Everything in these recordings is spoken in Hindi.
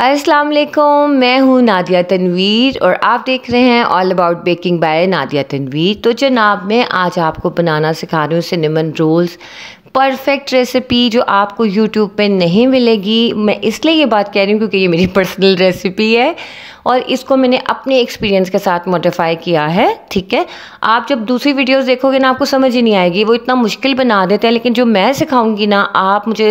अस्सलाम वालेकुम मैं हूँ नादिया तनवीर और आप देख रहे हैं all about baking by Nadia Tanvir तो जनाब मैं आज आपको बनाना सिखा रही हूँ सिनेमन रोल्स परफेक्ट रेसिपी जो आपको यूट्यूब पे नहीं मिलेगी मैं इसलिए ये बात कह रही हूँ क्योंकि ये मेरी पर्सनल रेसिपी है और इसको मैंने अपने एक्सपीरियंस के साथ मॉडिफाई किया है ठीक है आप जब दूसरी वीडियोस देखोगे ना आपको समझ ही नहीं आएगी वो इतना मुश्किल बना देते हैं लेकिन जो मैं सिखाऊंगी ना आप मुझे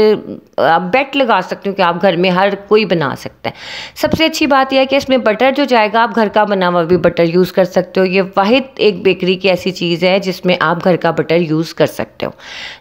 आप बेट लगा सकते हो कि आप घर में हर कोई बना सकता है सबसे अच्छी बात यह है कि इसमें बटर जो जाएगा आप घर का बना हुआ भी बटर यूज़ कर सकते हो ये वाहिद एक बेकरी की ऐसी चीज़ है जिसमें आप घर का बटर यूज़ कर सकते हो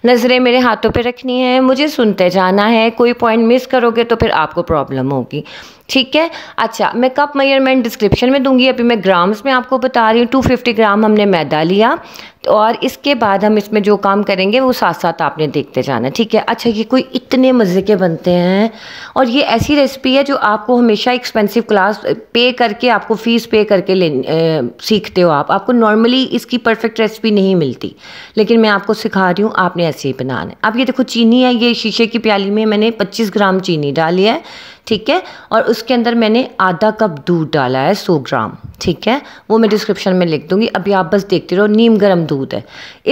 नज़रे मेरे हाथों पे रखनी है मुझे सुनते जाना है कोई पॉइंट मिस करोगे तो फिर आपको प्रॉब्लम होगी ठीक है अच्छा मैं कप मेयरमेंट डिस्क्रिप्शन में दूंगी अभी मैं ग्राम्स में आपको बता रही हूँ टू फिफ्टी ग्राम हमने मैदा लिया तो और इसके बाद हम इसमें जो काम करेंगे वो साथ साथ आपने देखते जाना ठीक है अच्छा ये कोई इतने मज़े के बनते हैं और ये ऐसी रेसिपी है जो आपको हमेशा एक्सपेंसिव क्लास पे करके आपको फ़ीस पे करके ले ए, सीखते हो आप आपको नॉर्मली इसकी परफेक्ट रेसिपी नहीं मिलती लेकिन मैं आपको सिखा रही हूँ आपने ऐसे ही बनाना है अब ये देखो चीनी है ये शीशे की प्याली में मैंने पच्चीस ग्राम चीनी डाली है ठीक है और उसके अंदर मैंने आधा कप दूध डाला है सौ ग्राम ठीक है वो मैं डिस्क्रिप्शन में लिख दूंगी अभी आप बस देखते रहो नीम गर्म दूध है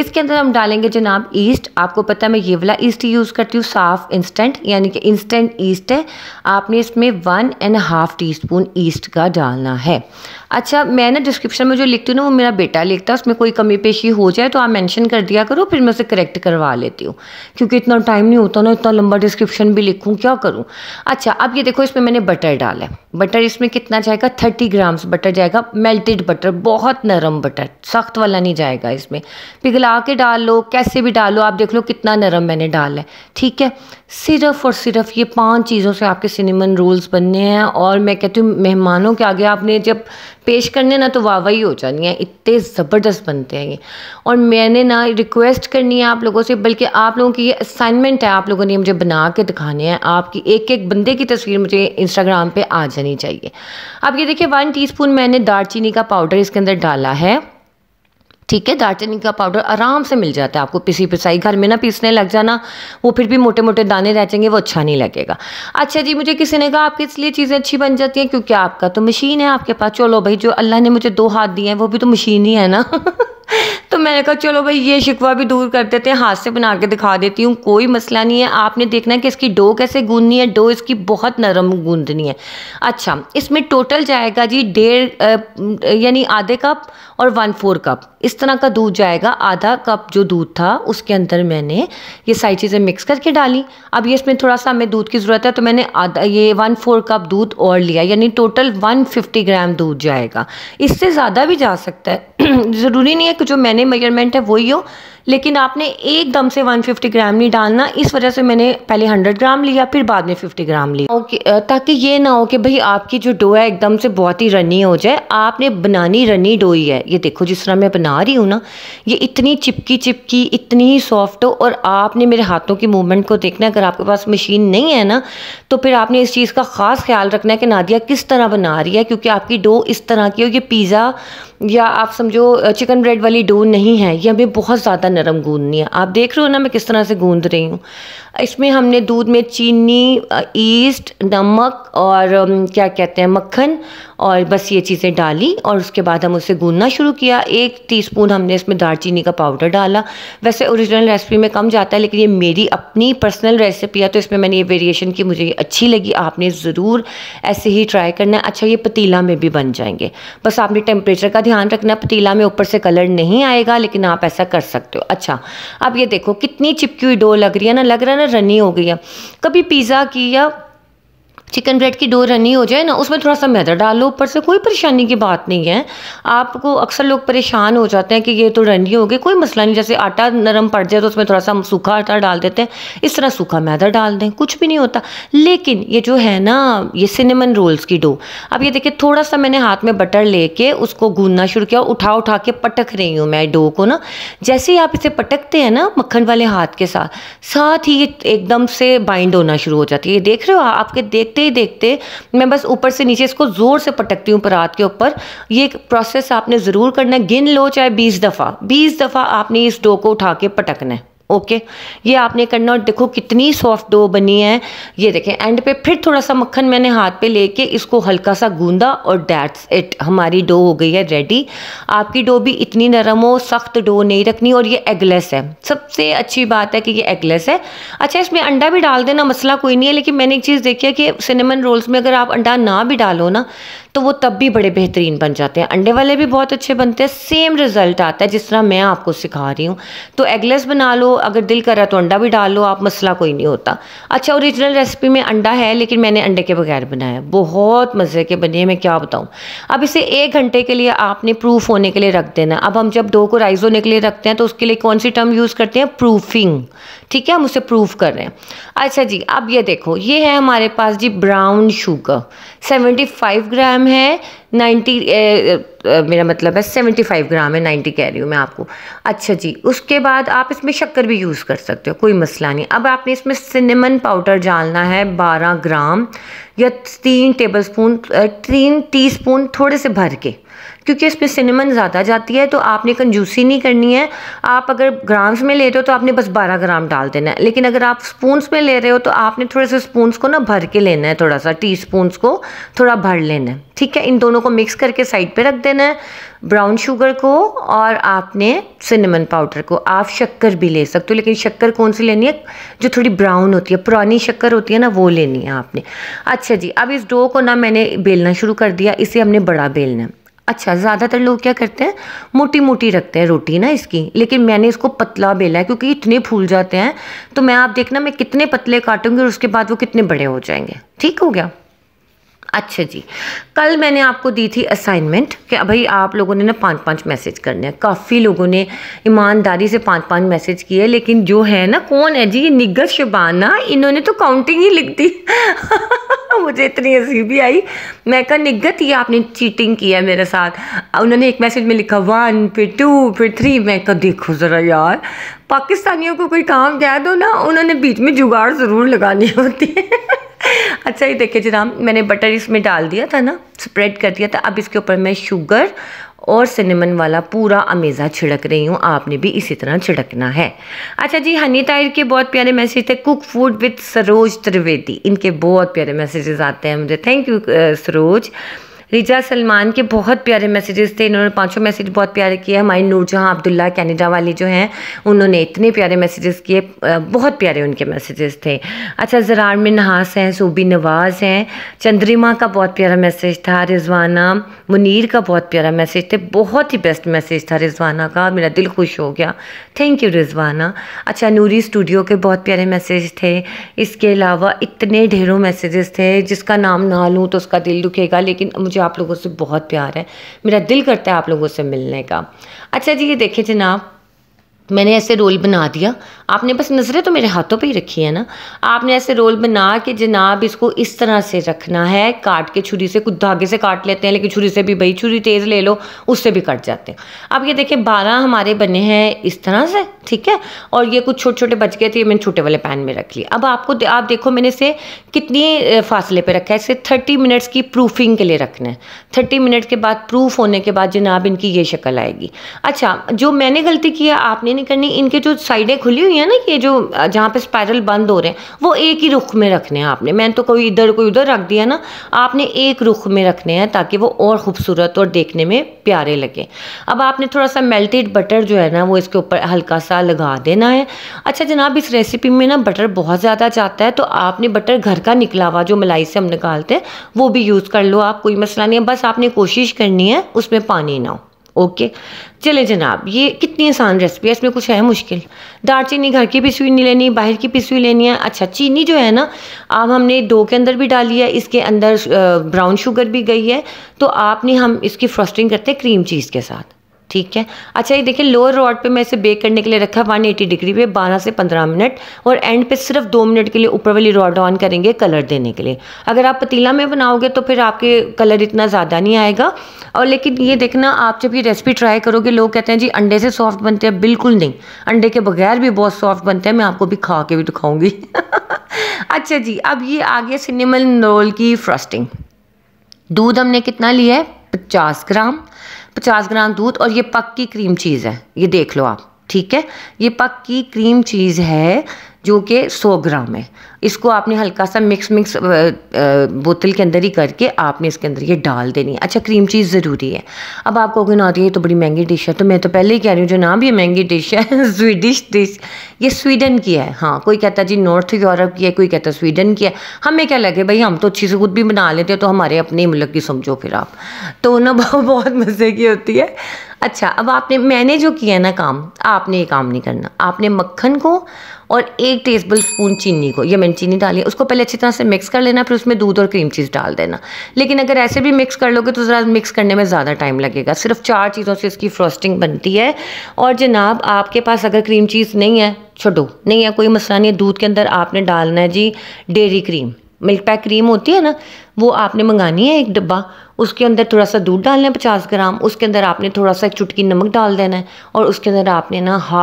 इसके अंदर हम डालेंगे जनाब ईस्ट आपको पता है मैं ये वाला ईस्ट यूज़ करती हूँ साफ़ इंस्टेंट यानी कि इंस्टेंट ईस्ट है आपने इसमें one and half teaspoon yeast का डालना है अच्छा मैं ना डिस्क्रिप्शन में जो लिखती हूँ ना वो मेरा बेटा लिखता है उसमें कोई कमी पेशी हो जाए तो आप मैंशन कर दिया करो फिर मैं उसे करेक्ट करवा लेती हूँ क्योंकि इतना टाइम नहीं होता ना इतना लंबा डिस्क्रिप्शन भी लिखूँ क्या करूँ अच्छा अब ये देखो इसमें मैंने बटर डाला है बटर इसमें कितना जाएगा थर्टी ग्राम्स बटर जाएगा मेल्टेड बटर बहुत नरम बटर सख्त वाला नहीं जाएगा इसमें पिघला के डाल लो कैसे भी डालो आप देख लो कितना नरम मैंने डाला है ठीक है सिर्फ और सिर्फ ये पांच चीज़ों से आपके सिनेमन रोल्स बनने हैं और मैं कहती हूँ मेहमानों के आगे आपने जब पेश करने ना तो वाहवाही हो जानी है इतने ज़बरदस्त बनते हैं ये और मैंने ना रिक्वेस्ट करनी है आप लोगों से बल्कि आप लोगों की ये असाइनमेंट है आप लोगों ने मुझे बना के दिखाने हैं आपकी एक एक बंदे की तस्वीर मुझे इंस्टाग्राम पर आ जानी चाहिए आप ये देखिए वन टी मैंने दालचीनी का पाउडर इसके अंदर डाला है ठीक है दालचीनी का पाउडर आराम से मिल जाता है आपको पिसी पिसाई घर में ना पीसने लग जाना वो फिर भी मोटे मोटे दाने रह जाएंगे वो अच्छा नहीं लगेगा अच्छा जी मुझे किसी ने कहा आपके इसलिए चीज़ें अच्छी बन जाती हैं क्योंकि आपका तो मशीन है आपके पास चलो भाई जो अल्लाह ने मुझे दो हाथ दिए हैं वो भी तो मशीन ही है ना तो मैंने कहा चलो भाई ये शिकवा भी दूर कर देते हैं हाथ से बना के दिखा देती हूँ कोई मसला नहीं है आपने देखना है कि इसकी डो कैसे गूंदनी है डो इसकी बहुत नरम गूंदनी है अच्छा इसमें टोटल जाएगा जी डेढ़ यानी आधे कप और वन फोर कप इस तरह का दूध जाएगा आधा कप जो दूध था उसके अंदर मैंने ये सारी चीज़ें मिक्स करके डाली अब ये इसमें थोड़ा सा हमें दूध की ज़रूरत है तो मैंने आधा ये वन फोर कप दूध और लिया यानी टोटल वन फिफ्टी ग्राम दूध जाएगा इससे ज़्यादा भी जा सकता है ज़रूरी नहीं है कि जो मैंने मेजरमेंट है वही हो लेकिन आपने एकदम से 150 ग्राम नहीं डालना इस वजह से मैंने पहले 100 ग्राम लिया फिर बाद में 50 ग्राम लिया ओके ताकि ये ना हो कि भाई आपकी जो डो है एकदम से बहुत ही रनी हो जाए आपने बनानी रनी डो ही है ये देखो जिस तरह मैं बना रही हूँ ना ये इतनी चिपकी चिपकी इतनी ही सॉफ्ट हो और आपने मेरे हाथों की मूवमेंट को देखना है अगर आपके पास मशीन नहीं है ना तो फिर आपने इस चीज़ का ख़ास ख्याल रखना है कि नादिया किस तरह बना रही है क्योंकि आपकी डो इस तरह की हो ये पिज़्ज़ा या आप समझो चिकन ब्रेड वाली डो नहीं है ये हमें बहुत ज़्यादा नरम गूंदनी है आप देख रहे हो ना मैं किस तरह से गूंद रही हूँ इसमें हमने दूध में चीनी ईस्ट नमक और क्या कहते हैं मक्खन और बस ये चीज़ें डाली और उसके बाद हम उसे गूंदना शुरू किया एक टीस्पून हमने इसमें दालचीनी का पाउडर डाला वैसे ओरिजिनल रेसिपी में कम जाता है लेकिन ये मेरी अपनी पर्सनल रेसिपी है तो इसमें मैंने ये वेरिएशन की मुझे अच्छी लगी आपने ज़रूर ऐसे ही ट्राई करना है अच्छा ये पतीला में भी बन जाएंगे बस आपने टेम्परेचर का ध्यान रखना पतीला में ऊपर से कलर नहीं आएगा लेकिन आप ऐसा कर सकते हो अच्छा अब ये देखो कितनी चिपकी हुई डो लग रही है ना लग रहा ना ज़्यादा रनी हो गई है कभी पिज़्ज़ा की या चिकन ब्रेड की डो रनी हो जाए ना उसमें थोड़ा सा मैदा डाल लो ऊपर से कोई परेशानी की बात नहीं है आपको अक्सर लोग परेशान हो जाते हैं कि ये तो रनी हो गई कोई मसला नहीं जैसे आटा नरम पड़ जाए तो उसमें थोड़ा सा हम सूखा आटा डाल देते हैं इस तरह सूखा मैदा डाल दें कुछ भी नहीं होता लेकिन ये जो है ना ये सिनेमन रोल्स की डो अब ये देखिए थोड़ा सा मैंने हाथ में बटर लेके उसको गूंदना शुरू किया उठा उठा के पटक रही हूँ मैं डो को ना जैसे ही आप इसे पटकते हैं ना मक्खन वाले हाथ के साथ साथ ही ये एकदम से बाइंड होना शुरू हो जाती है ये देख रहे हो आपके देखते देखते ही देखते मैं बस ऊपर से नीचे इसको ज़ोर से पटकती हूँ परात के ऊपर ये प्रोसेस आपने ज़रूर करना है गिन लो चाहे बीस दफ़ा बीस दफ़ा आपने इस डो को उठा के पटकना है ओके ये आपने करना और देखो कितनी सॉफ्ट डो बनी है ये देखें एंड पे फिर थोड़ा सा मक्खन मैंने हाथ पे लेके इसको हल्का सा गूंदा और डैट्स इट हमारी डो हो गई है रेडी आपकी डो भी इतनी नरम हो सख्त डो नहीं रखनी और ये एगलेस है सबसे अच्छी बात है कि ये एगलेस है अच्छा इसमें अंडा भी डाल देना मसला कोई नहीं है लेकिन मैंने एक चीज़ देखी है कि सिनेमन रोल्स में अगर आप अंडा ना भी डालो ना तो वो तब भी बड़े बेहतरीन बन जाते हैं अंडे वाले भी बहुत अच्छे बनते हैं सेम रिज़ल्ट आता है जिस तरह मैं आपको सिखा रही हूँ तो एगलेस बना लो अगर दिल करा तो अंडा भी डाल लो आप मसला कोई नहीं होता अच्छा ओरिजिनल रेसिपी में अंडा है लेकिन मैंने अंडे के बगैर बनाया बहुत मज़े के बने मैं क्या बताऊँ अब इसे एक घंटे के लिए आपने प्रूफ होने के लिए रख देना अब हम जब डो को राइज होने के लिए रखते हैं तो उसके लिए कौन सी टर्म यूज़ करते हैं प्रूफिंग ठीक है हम उसे प्रूफ कर रहे हैं अच्छा जी अब ये देखो ये है हमारे पास जी ब्राउन शुगर 75 ग्राम ग्राम है नाइन्टी मेरा मतलब है सेवेंटी फाइव ग्राम है नाइन्टी कह रही हूँ मैं आपको अच्छा जी उसके बाद आप इसमें शक्कर भी यूज़ कर सकते हो कोई मसला नहीं अब आपने इसमें सिनेमन पाउडर डालना है बारह ग्राम या तीन टेबल स्पून तीन टी स्पून थोड़े से भर के क्योंकि इसमें सिनेमन ज़्यादा जाती है तो आपने कंजूसी नहीं करनी है आप अगर ग्राम्स में ले रहे हो तो आपने बस बारह ग्राम डाल देना है लेकिन अगर आप स्पूंस में ले रहे हो तो आपने थोड़े से स्पूंस को ना भर के लेना है थोड़ा सा टी स्पूंस को थोड़ा भर लेना है ठीक है इन दोनों को मिक्स करके साइड पर रख देना है ब्राउन शुगर को और आपने सिनेमन पाउडर को आप शक्कर भी ले सकते हो लेकिन शक्कर कौन सी लेनी है जो थोड़ी ब्राउन होती है पुरानी शक्कर होती है ना वो लेनी है आपने अच्छा जी अब इस डो को ना मैंने बेलना शुरू कर दिया इसे हमने बड़ा बेलना है अच्छा ज़्यादातर लोग क्या करते हैं मोटी मोटी रखते हैं रोटी ना इसकी लेकिन मैंने इसको पतला बेला है क्योंकि इतने फूल जाते हैं तो मैं आप देखना मैं कितने पतले काटूंगी और उसके बाद वो कितने बड़े हो जाएंगे ठीक हो गया अच्छा जी कल मैंने आपको दी थी असाइनमेंट कि भाई आप लोगों ने ना पाँच पाँच मैसेज करने हैं काफ़ी लोगों ने ईमानदारी से पाँच पाँच मैसेज किए लेकिन जो है ना कौन है जी ये निगत शबाना इन्होंने तो काउंटिंग ही लिख दी मुझे इतनी हंसी भी आई मैं कहा निगत ये आपने चीटिंग किया मेरे साथ उन्होंने एक मैसेज में लिखा वन फिर टू फिर थ्री मैं कहा देखो ज़रा यार पाकिस्तानियों को कोई काम कह दो ना उन्होंने बीच में जुगाड़ ज़रूर लगानी होती है अच्छा ये देखिए जनाब मैंने बटर इसमें डाल दिया था ना स्प्रेड कर दिया था अब इसके ऊपर मैं शुगर और सिनेमन वाला पूरा अमेज़ा छिड़क रही हूँ आपने भी इसी तरह छिड़कना है अच्छा जी हनी ताहिर के बहुत प्यारे मैसेज थे cook food with Saroj Trivedi इनके बहुत प्यारे मैसेजेस आते हैं मुझे थैंक यू सरोज रिजा सलमान के बहुत प्यारे मैसेजेस थे इन्होंने पांचों मैसेज बहुत प्यारे किए हमारी नूरजहाँ अब्दुल्ला कैनेडा वाली जो हैं उन्होंने इतने प्यारे मैसेजेस किए बहुत प्यारे उनके मैसेजेस थे अच्छा जरार में नहास हैं सूबी नवाज़ हैं चंद्रिमा का बहुत प्यारा मैसेज था रिजवाना मुनीर का बहुत प्यारा मैसेज थे बहुत ही बेस्ट मैसेज था रिजवाना का मेरा दिल खुश हो गया थैंक यू रिजवाना अच्छा नूरी स्टूडियो के बहुत प्यारे मैसेज थे इसके अलावा इतने ढेरों मैसेजेस थे जिसका नाम ना लूँ तो उसका दिल दुखेगा लेकिन मुझे मुझे आप लोगों से बहुत प्यार है मेरा दिल करता है आप लोगों से मिलने का अच्छा जी ये देखिए जनाब मैंने ऐसे रोल बना दिया आपने बस नज़रें तो मेरे हाथों पे ही रखी है ना आपने ऐसे रोल बना के जनाब इसको इस तरह से रखना है काट के छुरी से कुछ धागे से काट लेते हैं लेकिन छुरी से भी भाई छुरी तेज़ ले लो उससे भी कट जाते हैं अब ये देखें बारह हमारे बने हैं इस तरह से ठीक है और ये कुछ छोटे छोटे बच गए थे मैंने छोटे वाले पैन में रख लिया अब आपको आप देखो मैंने इसे कितनी फासले पर रखा है इसे थर्टी मिनट्स की प्रूफिंग के लिए रखना है थर्टी मिनट के बाद प्रूफ होने के बाद जनाब इनकी ये शक्ल आएगी अच्छा जो मैंने गलती की है आपने नहीं करनी इनके जो साइडें खुली हुई हैं ना ये जो जहाँ पे स्पायरल बंद हो रहे हैं वो एक ही रुख में रखने हैं आपने मैंने तो कोई इधर कोई उधर रख दिया ना आपने एक रुख में रखने हैं ताकि वो और ख़ूबसूरत और देखने में प्यारे लगे अब आपने थोड़ा सा मेल्टेड बटर जो है ना वो इसके ऊपर हल्का सा लगा देना है अच्छा जनाब इस रेसिपी में ना बटर बहुत ज़्यादा जाता है तो आपने बटर घर का निकला हुआ जो मलाई से हम निकालते हैं वो भी यूज़ कर लो आप कोई मसला नहीं है बस आपने कोशिश करनी है उसमें पानी ना हो ओके चले जनाब ये कितनी आसान रेसिपी है इसमें कुछ है मुश्किल दालचीनी घर की पिसी हुई नहीं लेनी बाहर की पिसी हुई लेनी है अच्छा चीनी जो है ना अब हमने डो के अंदर भी डाली है इसके अंदर ब्राउन शुगर भी गई है तो आपने हम इसकी फ्रॉस्टिंग करते हैं क्रीम चीज़ के साथ ठीक है अच्छा ये देखिए लोअर रॉड पे मैं इसे बेक करने के लिए रखा है 180 डिग्री पे 12 से 15 मिनट और एंड पे सिर्फ दो मिनट के लिए ऊपर वाली रॉड ऑन करेंगे कलर देने के लिए अगर आप पतीला में बनाओगे तो फिर आपके कलर इतना ज़्यादा नहीं आएगा और लेकिन ये देखना आप जब ये रेसिपी ट्राई करोगे लोग कहते हैं जी अंडे से सॉफ्ट बनते हैं बिल्कुल नहीं अंडे के बगैर भी बहुत सॉफ्ट बनते हैं मैं आपको भी खा के भी दिखाऊँगी अच्छा जी अब ये आ गया सिनेमन रोल की फ्रस्टिंग दूध हमने कितना लिया है पचास ग्राम 50 ग्राम दूध और ये पक्की क्रीम चीज़ है ये देख लो आप ठीक है ये पक्की क्रीम चीज़ है जो कि 100 ग्राम है इसको आपने हल्का सा मिक्स मिक्स बोतल के अंदर ही करके आपने इसके अंदर ये डाल देनी है अच्छा क्रीम चीज़ ज़रूरी है अब आप कहोगे ना ये तो बड़ी महंगी डिश है तो मैं तो पहले ही कह रही हूँ जो ना ये महंगी डिश है स्वीडिश डिश ये स्वीडन की है हाँ कोई कहता जी नॉर्थ यूरोप की है कोई कहता स्वीडन की है हमें क्या लगे भाई हम तो अच्छी से खुद भी बना लेते हैं तो हमारे अपने मुल्क की समझो फिर आप तो ना बहुत मज़े की होती है अच्छा अब आपने मैंने जो किया ना काम आपने ये काम नहीं करना आपने मक्खन को और एक टेबल स्पून चीनी को ये मैंने चीनी डाली उसको पहले अच्छी तरह से मिक्स कर लेना फिर उसमें दूध और क्रीम चीज़ डाल देना लेकिन अगर ऐसे भी मिक्स कर लोगे तो ज़रा मिक्स करने में ज़्यादा टाइम लगेगा सिर्फ चार चीज़ों से इसकी फ्रॉस्टिंग बनती है और जनाब आपके पास अगर क्रीम चीज़ नहीं है छोड़ो नहीं है कोई मसला नहीं है दूध के अंदर आपने डालना है जी dairy cream milk pack cream होती है ना वो आपने मंगानी है एक डब्बा उसके अंदर थोड़ा सा दूध डालना है पचास ग्राम उसके अंदर आपने थोड़ा सा एक चुटकी नमक डाल देना है और उसके अंदर आपने ना हा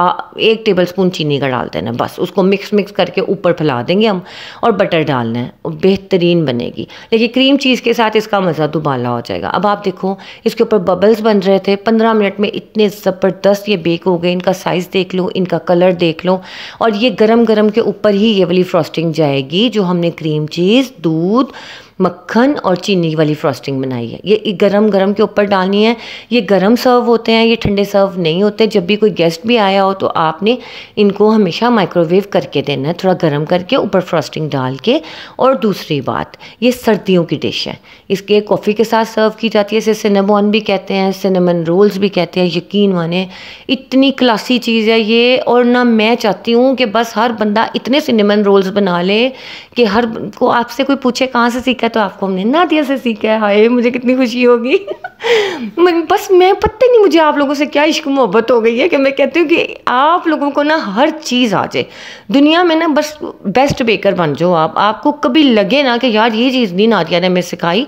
एक टेबल स्पून चीनी का डाल देना है बस उसको मिक्स मिक्स करके ऊपर फैला देंगे हम और बटर डालना है और बेहतरीन बनेगी लेकिन क्रीम चीज़ के साथ इसका मज़ा दुबाला हो जाएगा अब आप देखो इसके ऊपर बबल्स बन रहे थे पंद्रह मिनट में इतने ज़बरदस्त ये बेक हो गए इनका साइज़ देख लो इनका कलर देख लो और ये गर्म गर्म के ऊपर ही ये वाली फ्रॉस्टिंग जाएगी जो हमने क्रीम चीज़ दूध मक्खन और चीनी वाली फ्रॉस्टिंग बनाई है ये गरम गरम के ऊपर डालनी है ये गरम सर्व होते हैं ये ठंडे सर्व नहीं होते जब भी कोई गेस्ट भी आया हो तो आपने इनको हमेशा माइक्रोवेव करके देना है थोड़ा गर्म करके ऊपर फ्रॉस्टिंग डाल के और दूसरी बात ये सर्दियों की डिश है इसके कॉफ़ी के साथ सर्व की जाती है इसे सिनेमॉन भी कहते हैं सिनेमन रोल्स भी कहते हैं यकीन माने इतनी क्लासी चीज़ है ये और ना मैं चाहती हूँ कि बस हर बंदा इतने सिनेमन रोल्स बना ले कि हर को आपसे कोई पूछे कहाँ से सीखा तो आपको हमने नादिया से सीखा है हाय मुझे कितनी खुशी होगी बस मैं पता नहीं मुझे आप लोगों से क्या इश्क मोहब्बत हो गई है कि मैं कहती हूँ कि आप लोगों को ना हर चीज़ आ जाए दुनिया में ना बस बेस्ट बेकर बन जाओ आप आपको कभी लगे ना कि यार ये चीज़ नहीं नादिया ने मैं सिखाई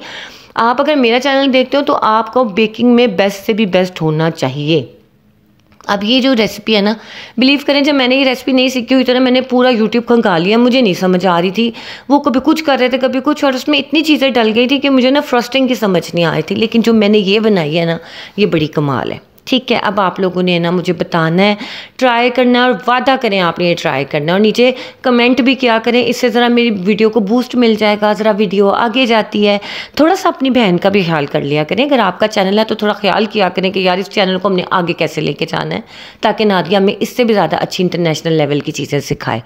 आप अगर मेरा चैनल देखते हो तो आपको बेकिंग में बेस्ट से भी बेस्ट होना चाहिए अब ये जो रेसिपी है ना बिलीव करें जब मैंने ये रेसिपी नहीं सीखी हुई तो ना मैंने पूरा यूट्यूब खंगा लिया मुझे नहीं समझ आ रही थी वो कभी कुछ कर रहे थे कभी कुछ और उसमें इतनी चीज़ें डल गई थी कि मुझे ना फ्रस्टिंग की समझ नहीं आई थी लेकिन जो मैंने ये बनाई है ना ये बड़ी कमाल है ठीक है अब आप लोगों ने ना मुझे बताना है ट्राई करना है और वादा करें आपने ये ट्राई करना है और नीचे कमेंट भी किया करें इससे ज़रा मेरी वीडियो को बूस्ट मिल जाएगा ज़रा वीडियो आगे जाती है थोड़ा सा अपनी बहन का भी ख्याल कर लिया करें अगर आपका चैनल है तो थोड़ा ख्याल किया करें कि यार इस चैनल को हमने आगे कैसे लेके जाना है ताकि नादिया हमें इससे भी ज़्यादा अच्छी इंटरनेशनल लेवल की चीज़ें सिखाए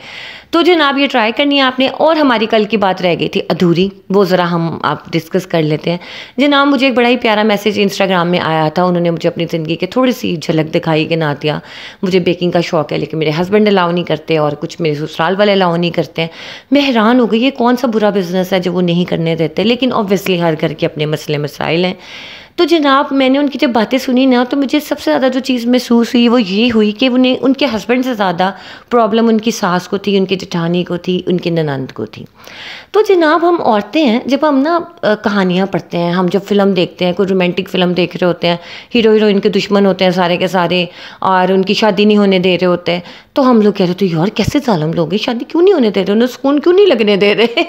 तो जनाब ये ट्राई करनी है आपने और हमारी कल की बात रह गई थी अधूरी वो ज़रा हम आप डिस्कस कर लेते हैं जनाब मुझे एक बड़ा ही प्यारा मैसेज इंस्टाग्राम में आया था उन्होंने मुझे अपनी ज़िंदगी के के थोड़ी सी झलक दिखाई कि नातिया मुझे बेकिंग का शौक़ है लेकिन मेरे हस्बैंड अलाउ नहीं करते और कुछ मेरे ससुराल वाले अलाउ नहीं करते हैं मैं हैरान हो गई ये कौन सा बुरा बिज़नेस है जो वो नहीं करने देते लेकिन ऑब्वियसली हर घर के अपने मसले मसाइल हैं तो जनाब मैंने उनकी जब बातें सुनी ना तो मुझे सबसे ज़्यादा जो चीज़ महसूस हुई वो ये हुई कि उन्हें उनके हस्बैंड से ज़्यादा प्रॉब्लम उनकी सास को थी उनकी जठानी को थी उनके ननंद को थी तो जनाब हम औरतें हैं जब हम ना कहानियाँ पढ़ते हैं हम जब फिल्म देखते हैं कोई रोमांटिक फिल्म देख रहे होते हैं हीरो हीरोइन के दुश्मन होते हैं सारे के सारे और उनकी शादी नहीं होने दे रहे होते हैं तो हम लोग कह रहे थे यार कैसे जालम लोग हैं शादी क्यों नहीं होने दे रहे उन्हें सुकून क्यों नहीं लगने दे रहे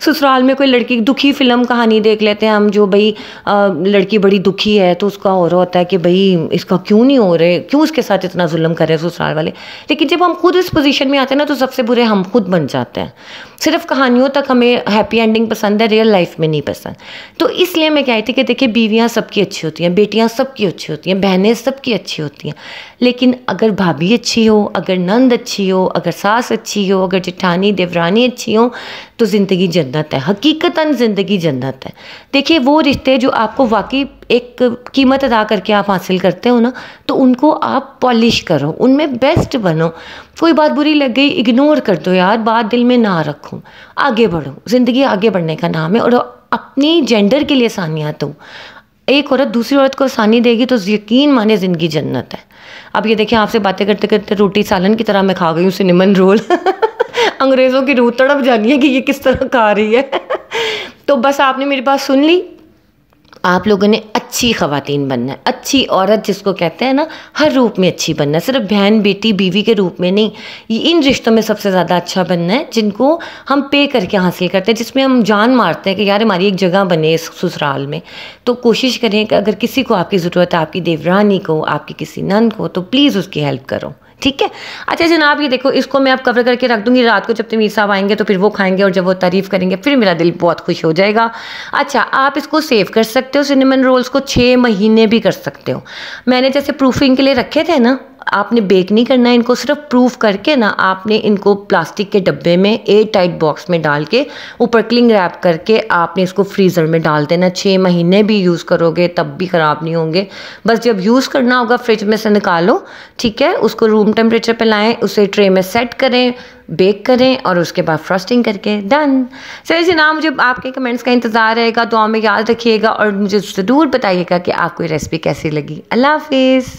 ससुराल में कोई लड़की दुखी फिल्म कहानी देख लेते हैं हम जो भाई लड़की बड़ी दुखी है तो उसका और होता है कि भाई इसका क्यों नहीं हो रहे क्यों उसके साथ इतना जुल्म कर रहे हैं ससुराल वाले लेकिन जब हम खुद इस पोजीशन में आते हैं ना तो सबसे बुरे हम खुद बन जाते हैं सिर्फ कहानियों तक हमें हैप्पी एंडिंग पसंद है रियल लाइफ में नहीं पसंद तो इसलिए मैं कहती थी कि देखिए बीवियाँ सबकी अच्छी होती हैं बेटियाँ सबकी अच्छी होती हैं बहनें सबकी अच्छी होती हैं लेकिन अगर भाभी अच्छी हो अगर नंद अच्छी हो अगर सास अच्छी हो अगर जिठानी देवरानी अच्छी हो तो ज़िंदगी जन्नत है हकीकता ज़िंदगी जन्नत है देखिए वो रिश्ते जो आपको वाकई एक कीमत अदा करके आप हासिल करते हो ना तो उनको आप पॉलिश करो उनमें बेस्ट बनो कोई बात बुरी लग गई इग्नोर कर दो यार बात दिल में ना रखो आगे बढ़ो ज़िंदगी आगे बढ़ने का नाम है और अपनी जेंडर के लिए आसानियाँ दो एक औरत दूसरी औरत को आसानी देगी तो यकीन माने ज़िंदगी जन्नत है अब ये देखिए आपसे बातें करते करते रोटी सालन की तरह मैं खा गई हूँ सिनेमन रोल अंग्रेज़ों की रूह तड़प जानी है कि ये किस तरह खा रही है तो बस आपने मेरी बात सुन ली आप लोगों ने अच्छी खातन बनना है अच्छी औरत जिसको कहते हैं ना हर रूप में अच्छी बनना है सिर्फ बहन बेटी बीवी के रूप में नहीं इन रिश्तों में सबसे ज़्यादा अच्छा बनना है जिनको हम पे करके हासिल करते हैं जिसमें हम जान मारते हैं कि यार हमारी एक जगह बने इस ससुराल में तो कोशिश करें कि अगर किसी को आपकी ज़रूरत है आपकी देवरानी को आपकी किसी नन को तो प्लीज़ उसकी हेल्प करो ठीक है अच्छा जनाब ये देखो इसको मैं आप कवर करके रख दूंगी रात को जब तमीर साहब आएंगे तो फिर वो खाएंगे और जब वो तारीफ़ करेंगे फिर मेरा दिल बहुत खुश हो जाएगा अच्छा आप इसको सेव कर सकते हो सिनेमन रोल्स को छः महीने भी कर सकते हो मैंने जैसे प्रूफिंग के लिए रखे थे ना आपने बेक नहीं करना है इनको सिर्फ प्रूफ करके ना आपने इनको प्लास्टिक के डब्बे में एयर टाइट बॉक्स में डाल के ऊपर क्लिंग रैप करके आपने इसको फ्रीज़र में डाल देना छः महीने भी यूज़ करोगे तब भी ख़राब नहीं होंगे बस जब यूज़ करना होगा फ्रिज में से निकालो ठीक है उसको रूम रूम टेम्परेचर पे लाएं उसे ट्रे में सेट करें बेक करें और उसके बाद फ्रॉस्टिंग करके डन सर इसी ना मुझे आपके कमेंट्स का इंतज़ार रहेगा तो हमें याद रखिएगा और मुझे ज़रूर बताइएगा कि आपको ये रेसिपी कैसी लगी अल्लाह हाफिज़